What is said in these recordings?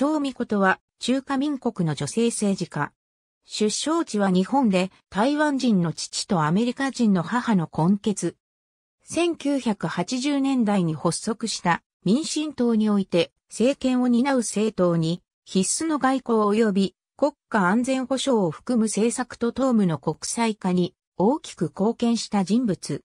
正美子とは中華民国の女性政治家。出生地は日本で台湾人の父とアメリカ人の母の根血。1980年代に発足した民進党において政権を担う政党に必須の外交及び国家安全保障を含む政策と党務の国際化に大きく貢献した人物。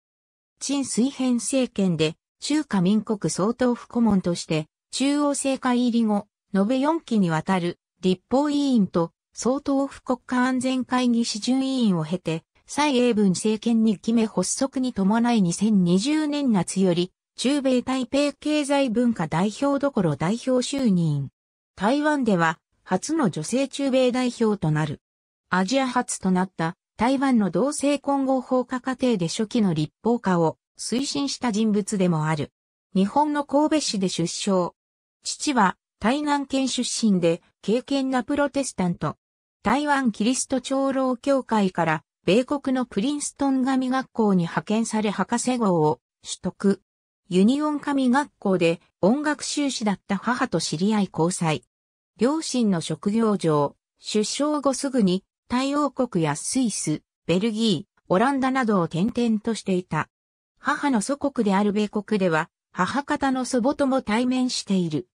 陳水扁政権で中華民国総統府顧問として中央政界入り後、延べ4期にわたる立法委員と総統府国家安全会議市準委員を経て、蔡英文政権に決め発足に伴い2020年夏より、中米台北経済文化代表どころ代表就任。台湾では、初の女性中米代表となる。アジア初となった台湾の同性混合法化過程で初期の立法化を推進した人物でもある。日本の神戸市で出生。父は台南県出身で、敬虔なプロテスタント。台湾キリスト長老協会から、米国のプリンストン神学校に派遣され博士号を取得。ユニオン神学校で音楽修士だった母と知り合い交際。両親の職業上、出生後すぐに太陽国やスイス、ベルギー、オランダなどを転々としていた。母の祖国である米国では、母方の祖母とも対面している。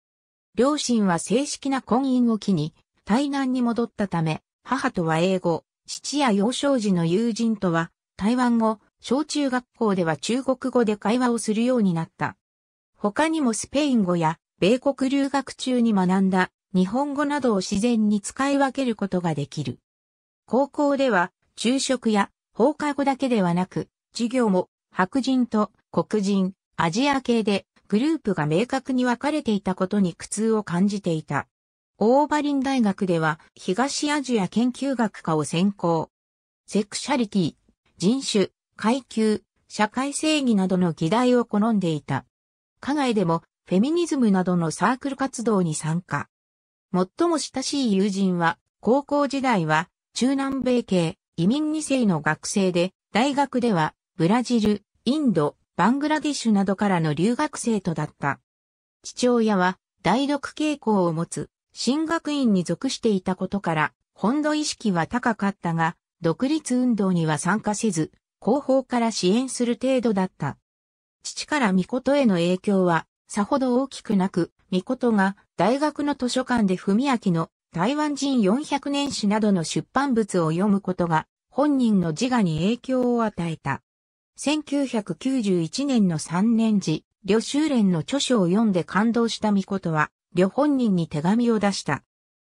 両親は正式な婚姻を機に、台南に戻ったため、母とは英語、父や幼少時の友人とは、台湾語、小中学校では中国語で会話をするようになった。他にもスペイン語や、米国留学中に学んだ、日本語などを自然に使い分けることができる。高校では、昼食や放課後だけではなく、授業も白人と黒人、アジア系でグループが明確に分かれていたことに苦痛を感じていた。オーバリン大学では東アジア研究学科を専攻。セクシャリティ、人種、階級、社会正義などの議題を好んでいた。課外でもフェミニズムなどのサークル活動に参加。最も親しい友人は、高校時代は中南米系移民2世の学生で、大学ではブラジル、インド、バングラディッシュなどからの留学生とだった。父親は、代読傾向を持つ、新学院に属していたことから、本土意識は高かったが、独立運動には参加せず、後方から支援する程度だった。父から御事への影響は、さほど大きくなく、御事が大学の図書館で文明の台湾人400年史などの出版物を読むことが、本人の自我に影響を与えた。1991年の3年時、旅修連の著書を読んで感動した御事は、旅本人に手紙を出した。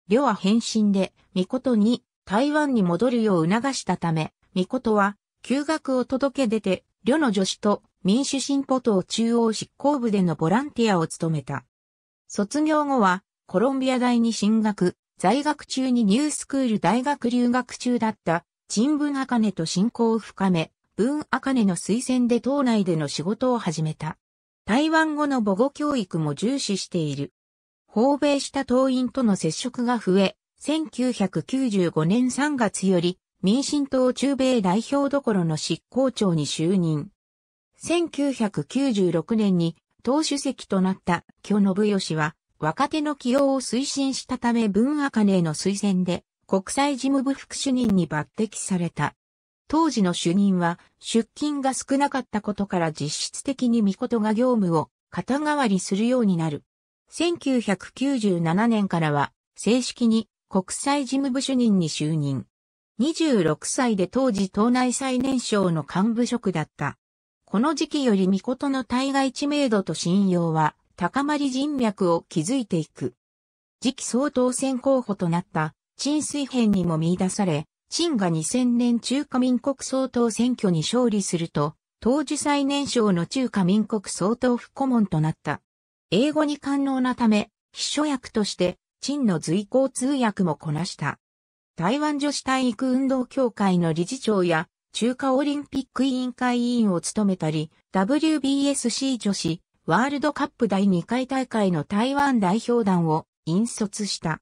旅は返信で、御事に台湾に戻るよう促したため、御事は、休学を届け出て、旅の助手と民主進歩党中央執行部でのボランティアを務めた。卒業後は、コロンビア大に進学、在学中にニュースクール大学留学中だった、陳文茜と親交を深め、文茜の推薦で党内での仕事を始めた。台湾語の母語教育も重視している。訪米した党員との接触が増え、1995年3月より民進党中米代表どころの執行長に就任。1996年に党主席となった巨信義は若手の起用を推進したため文茜への推薦で国際事務部副主任に抜擢された。当時の主任は出勤が少なかったことから実質的に御事が業務を肩代わりするようになる。1997年からは正式に国際事務部主任に就任。26歳で当時党内最年少の幹部職だった。この時期より御事の対外知名度と信用は高まり人脈を築いていく。次期総統選候補となった陳水編にも見出され、陳が2000年中華民国総統選挙に勝利すると、当時最年少の中華民国総統府顧問となった。英語に官能なため、秘書役として、陳の随行通訳もこなした。台湾女子体育運動協会の理事長や、中華オリンピック委員会委員を務めたり、WBSC 女子、ワールドカップ第2回大会の台湾代表団を引率した。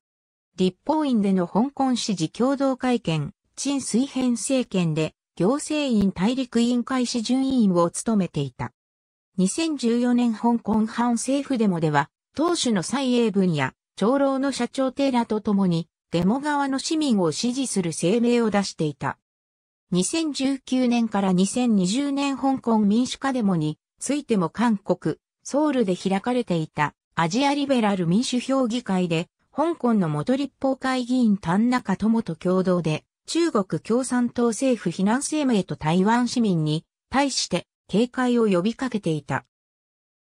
立法院での香港支持共同会見、陳水平政権で行政院大陸委員会市準委員を務めていた。2014年香港反政府デモでは、当主の蔡英文や長老の社長テーラと共に、デモ側の市民を支持する声明を出していた。2019年から2020年香港民主化デモについても韓国、ソウルで開かれていたアジアリベラル民主評議会で、香港の元立法会議員田中智と共同で中国共産党政府避難声明と台湾市民に対して警戒を呼びかけていた。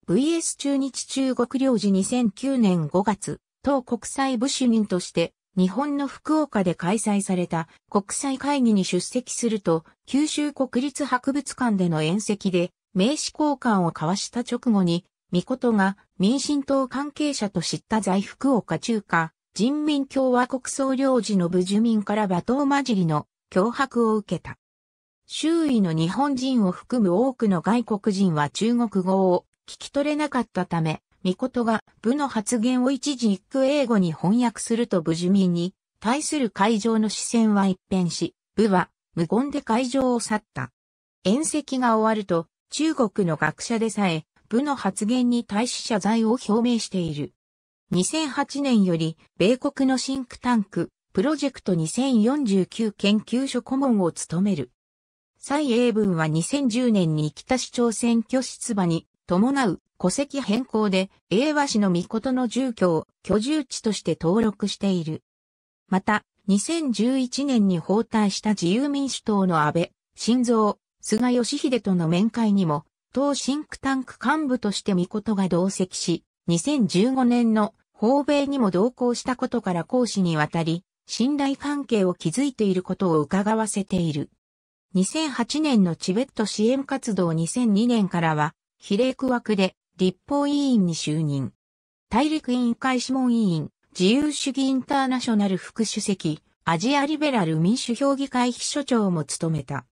VS 中日中国領事2009年5月、党国際部主任として日本の福岡で開催された国際会議に出席すると九州国立博物館での宴席で名刺交換を交わした直後に、ことが民進党関係者と知った在福岡中華人民共和国総領事の部住民から罵倒混じりの脅迫を受けた。周囲の日本人を含む多くの外国人は中国語を聞き取れなかったため、ミコトが部の発言を一時一句英語に翻訳すると部住民に対する会場の視線は一変し、部は無言で会場を去った。演説が終わると中国の学者でさえ部の発言に対し謝罪を表明している。2008年より、米国のシンクタンク、プロジェクト2049研究所顧問を務める。蔡英文は2010年に北市長選挙出馬に伴う戸籍変更で、英和市の御事の住居を居住地として登録している。また、2011年に包帯した自由民主党の安倍、晋三、菅義偉との面会にも、当シンクタンク幹部として御事が同席し、2015年の訪米にも同行したことから講師にわたり、信頼関係を築いていることを伺わせている。2008年のチベット支援活動2002年からは、比例区枠で立法委員に就任。大陸委員会諮問委員、自由主義インターナショナル副主席、アジアリベラル民主評議会秘書長も務めた。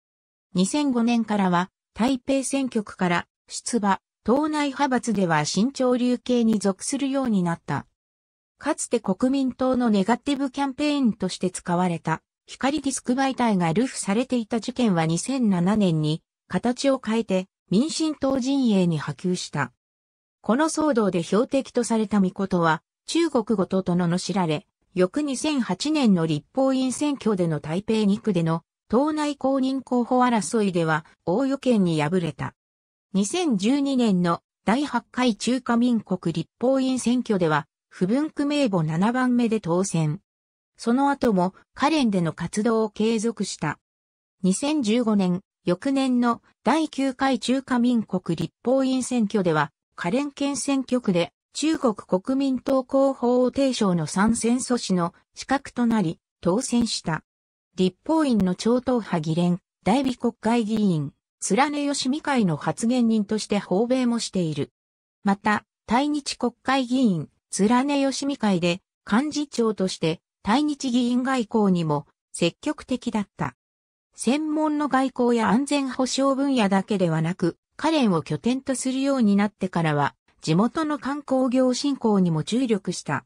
2005年からは、台北選挙区から出馬、党内派閥では新潮流系に属するようになった。かつて国民党のネガティブキャンペーンとして使われた光ディスク媒体が流布されていた事件は2007年に形を変えて民進党陣営に波及した。この騒動で標的とされた御は中国語ととののしられ、翌2008年の立法院選挙での台北2区での党内公認候補争いでは、大予見に敗れた。2012年の第8回中華民国立法院選挙では、不分区名簿7番目で当選。その後も、カレンでの活動を継続した。2015年、翌年の第9回中華民国立法院選挙では、カレン県選挙区で中国国民党候補を提唱の参戦阻止の資格となり、当選した。立法院の超党派議連、代理国会議員、連根義美会の発言人として訪米もしている。また、対日国会議員、連根義美会で、幹事長として、対日議員外交にも積極的だった。専門の外交や安全保障分野だけではなく、カレンを拠点とするようになってからは、地元の観光業振興にも注力した。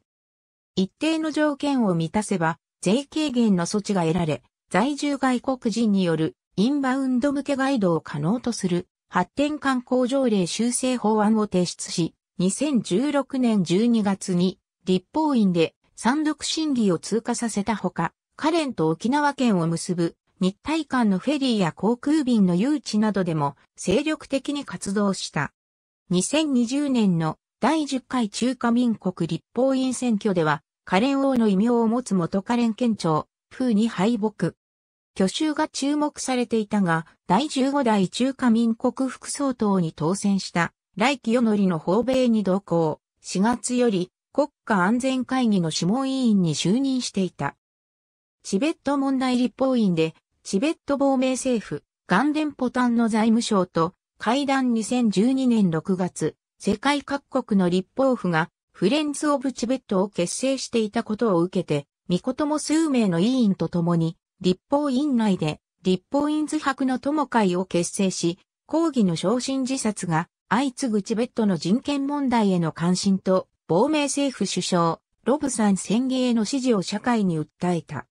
一定の条件を満たせば、税軽減の措置が得られ、在住外国人によるインバウンド向けガイドを可能とする発展観光条例修正法案を提出し、2016年12月に立法院で三読審議を通過させたほか、カレンと沖縄県を結ぶ日体間のフェリーや航空便の誘致などでも精力的に活動した。2020年の第10回中華民国立法院選挙では、カレン王の異名を持つ元カレン県庁、風に敗北。挙手が注目されていたが、第15代中華民国副総統に当選した来清則の訪米に同行、4月より国家安全会議の諮問委員に就任していた。チベット問題立法院で、チベット亡命政府、元連ポタンの財務省と、会談2012年6月、世界各国の立法府が、フレンズ・オブ・チベットを結成していたことを受けて、御事も数名の委員と共に、立法院内で立法院図博の友会を結成し、抗議の昇進自殺が相次ぐチベットの人権問題への関心と、亡命政府首相、ロブさん宣言への支持を社会に訴えた。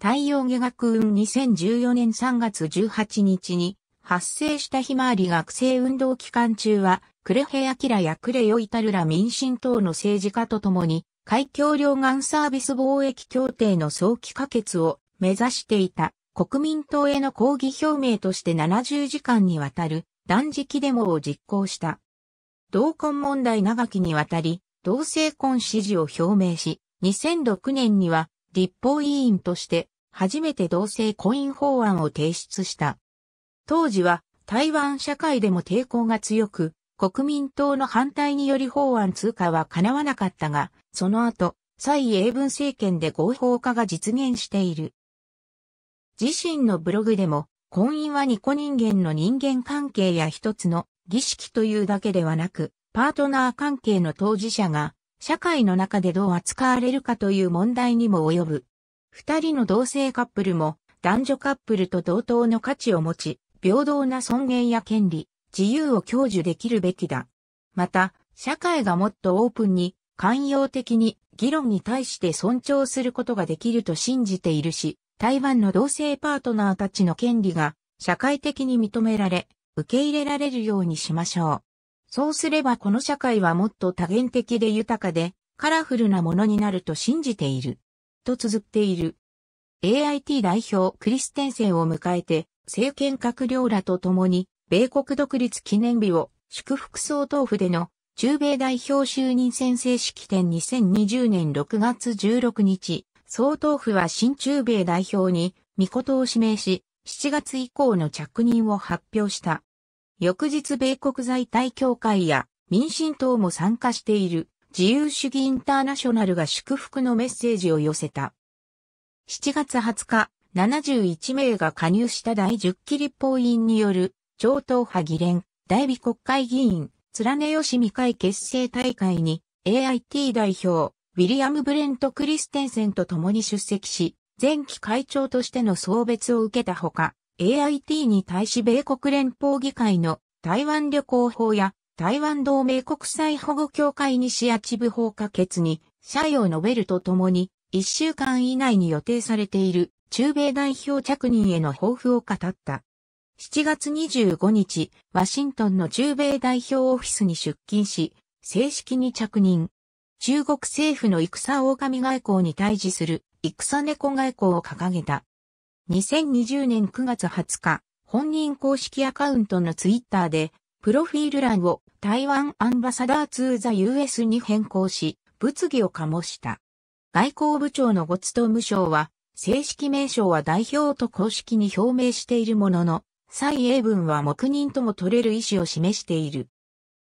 太陽下学運2014年3月18日に発生したひまわり学生運動期間中は、クレヘアキラやクレヨイタルラ民進党の政治家と共に、海峡両岸サービス貿易協定の早期可決を目指していた国民党への抗議表明として70時間にわたる断食デモを実行した。同婚問題長きにわたり、同性婚支持を表明し、2006年には立法委員として初めて同性婚姻法案を提出した。当時は台湾社会でも抵抗が強く、国民党の反対により法案通過は叶わなかったが、その後、蔡英文政権で合法化が実現している。自身のブログでも、婚姻はニコ人間の人間関係や一つの儀式というだけではなく、パートナー関係の当事者が社会の中でどう扱われるかという問題にも及ぶ。二人の同性カップルも男女カップルと同等の価値を持ち、平等な尊厳や権利、自由を享受できるべきだ。また、社会がもっとオープンに、寛容的に、議論に対して尊重することができると信じているし、台湾の同性パートナーたちの権利が社会的に認められ、受け入れられるようにしましょう。そうすればこの社会はもっと多元的で豊かで、カラフルなものになると信じている。と綴っている。AIT 代表クリステンセンを迎えて、政権閣僚らと共に、米国独立記念日を祝福総統府での中米代表就任宣誓式典2020年6月16日、総統府は新中米代表に、御事を指名し、7月以降の着任を発表した。翌日米国在体協会や民進党も参加している自由主義インターナショナルが祝福のメッセージを寄せた。7月20日、71名が加入した第10期立法委員による超党派議連、代理国会議員、連根義美会結成大会に AIT 代表、ウィリアム・ブレント・クリステンセンと共に出席し、前期会長としての送別を受けたほか、AIT に対し米国連邦議会の台湾旅行法や台湾同盟国際保護協会にシアチブ法可決に謝意を述べるとともに、1週間以内に予定されている中米代表着任への抱負を語った。7月25日、ワシントンの中米代表オフィスに出勤し、正式に着任。中国政府の戦狼外交に対峙する戦猫外交を掲げた。2020年9月20日、本人公式アカウントのツイッターで、プロフィール欄を台湾アンバサダーツーザ US に変更し、物議を醸した。外交部長のゴツトム省は、正式名称は代表と公式に表明しているものの、蔡英文は黙認とも取れる意思を示している。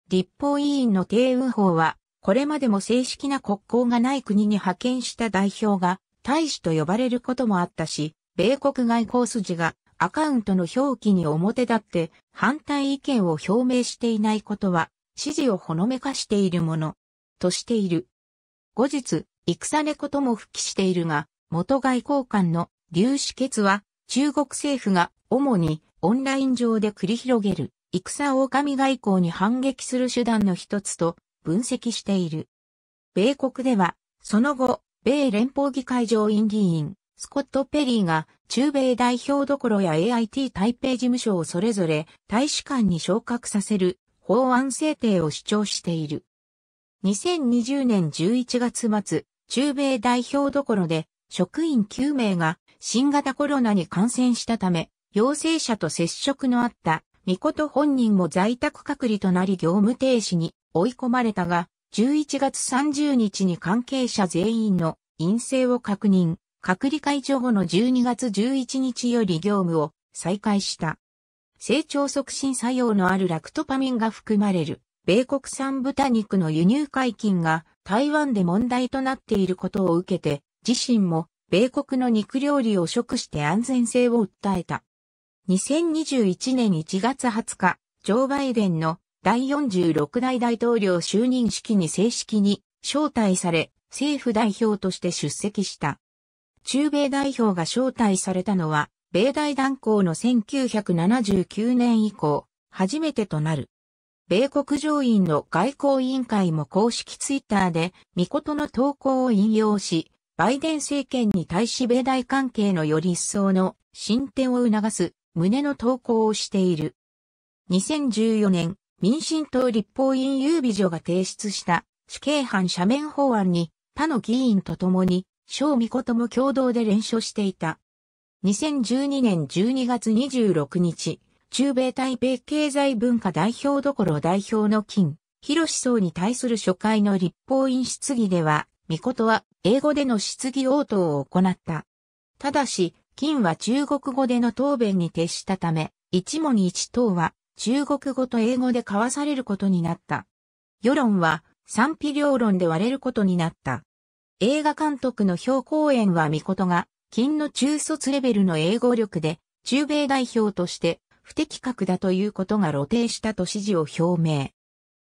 立法委員の鄭運法は、これまでも正式な国交がない国に派遣した代表が大使と呼ばれることもあったし、米国外交筋がアカウントの表記に表立って反対意見を表明していないことは支持をほのめかしているものとしている。後日、戦猫とも復帰しているが、元外交官の劉志傑は中国政府が主にオンライン上で繰り広げる戦狼外交に反撃する手段の一つと分析している。米国では、その後、米連邦議会上院議員、スコット・ペリーが中米代表どころや AIT 台北事務所をそれぞれ大使館に昇格させる法案制定を主張している。2020年11月末、中米代表どころで職員9名が新型コロナに感染したため、陽性者と接触のあった、ミコト本人も在宅隔離となり業務停止に追い込まれたが、11月30日に関係者全員の陰性を確認、隔離解除後の12月11日より業務を再開した。成長促進作用のあるラクトパミンが含まれる、米国産豚肉の輸入解禁が台湾で問題となっていることを受けて、自身も米国の肉料理を食して安全性を訴えた。2021年1月20日、ジョー・バイデンの第46代大統領就任式に正式に招待され、政府代表として出席した。中米代表が招待されたのは、米大断交の1979年以降、初めてとなる。米国上院の外交委員会も公式ツイッターで、みことの投稿を引用し、バイデン政権に対し米大関係のより一層の進展を促す旨の投稿をしている。2014年、民進党立法院有美女が提出した死刑犯赦免法案に他の議員と共に、小美子とも共同で連署していた。2012年12月26日、中米台北経済文化代表どころ代表の金、広志層に対する初回の立法院質疑では、美琴は英語での質疑応答を行った。ただし、金は中国語での答弁に徹したため、一問一答は中国語と英語で交わされることになった。世論は賛否両論で割れることになった。映画監督の表公演は誠が、金の中卒レベルの英語力で、中米代表として不適格だということが露呈したと支持を表明。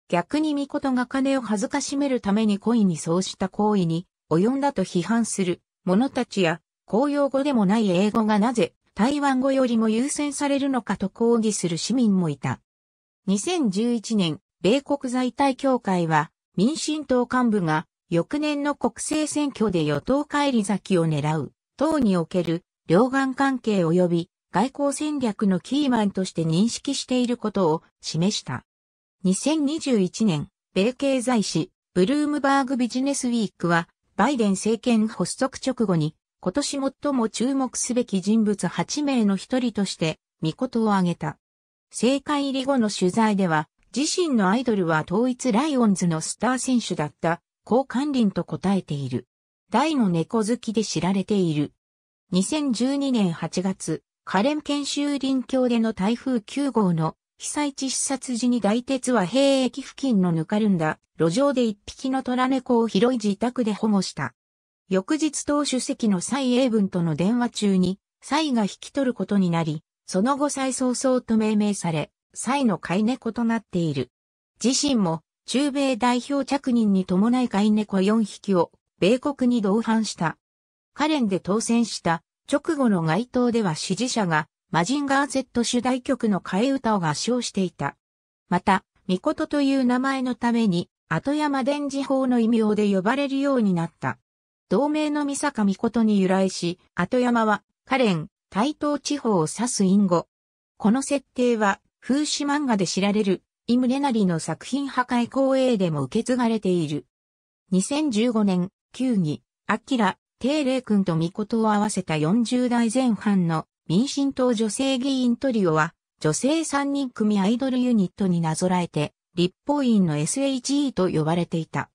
逆に誠が金を恥ずかしめるために故意にそうした行為に及んだと批判する者たちや、公用語でもない英語がなぜ台湾語よりも優先されるのかと抗議する市民もいた。2011年、米国在体協会は民進党幹部が翌年の国政選挙で与党帰り先を狙う、党における両岸関係及び外交戦略のキーマンとして認識していることを示した。2021年、米経済誌、ブルームバーグビジネスウィークは、バイデン政権発足直後に今年最も注目すべき人物8名の一人として、見事を挙げた。政界入り後の取材では、自身のアイドルは統一ライオンズのスター選手だった、高官林と答えている。大の猫好きで知られている。2012年8月、カレン研修林橋での台風9号の被災地視察時に大鉄は兵駅付近のぬかるんだ路上で一匹の虎猫を広い自宅で保護した。翌日党主席の蔡英文との電話中に、蔡が引き取ることになり、その後蔡総総と命名され、蔡の飼い猫となっている。自身も、中米代表着任に伴い飼い猫4匹を、米国に同伴した。カレンで当選した直後の街頭では支持者がマジンガー Z 主題曲の替え歌を合唱していた。また、ミコトという名前のために後山電磁法の異名で呼ばれるようになった。同名の三坂美琴に由来し、後山は、カレン、台東地方を指す隠語。この設定は、風刺漫画で知られる、イムレナリの作品破壊公営でも受け継がれている。2015年、球技、アキラ、テイレイ君と美琴を合わせた40代前半の民進党女性議員トリオは、女性3人組アイドルユニットになぞらえて、立法院の SHE と呼ばれていた。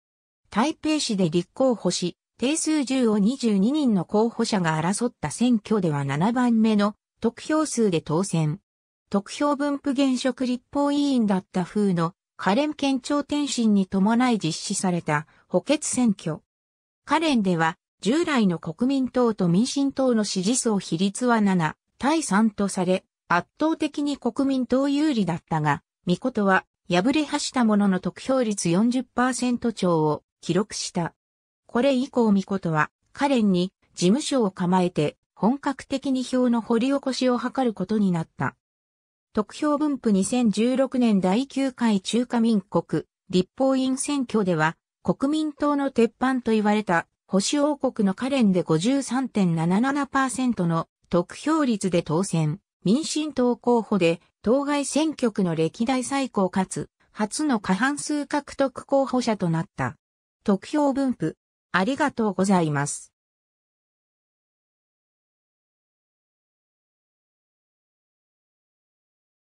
台北市で立候補し、定数10を22人の候補者が争った選挙では7番目の得票数で当選。得票分布現職立法委員だった風のカレン県庁転身に伴い実施された補欠選挙。カレンでは従来の国民党と民進党の支持層比率は7対3とされ、圧倒的に国民党有利だったが、ミコトは敗れはしたものの得票率40%超を記録した。これ以降美琴は、カレンに事務所を構えて、本格的に票の掘り起こしを図ることになった。得票分布2016年第9回中華民国立法院選挙では国民党の鉄板と言われた保守王国のカレンで53.77%の得票率で当選。民進党候補で当該選挙区の歴代最高かつ初の過半数獲得候補者となった。得票分布ありがとうございます。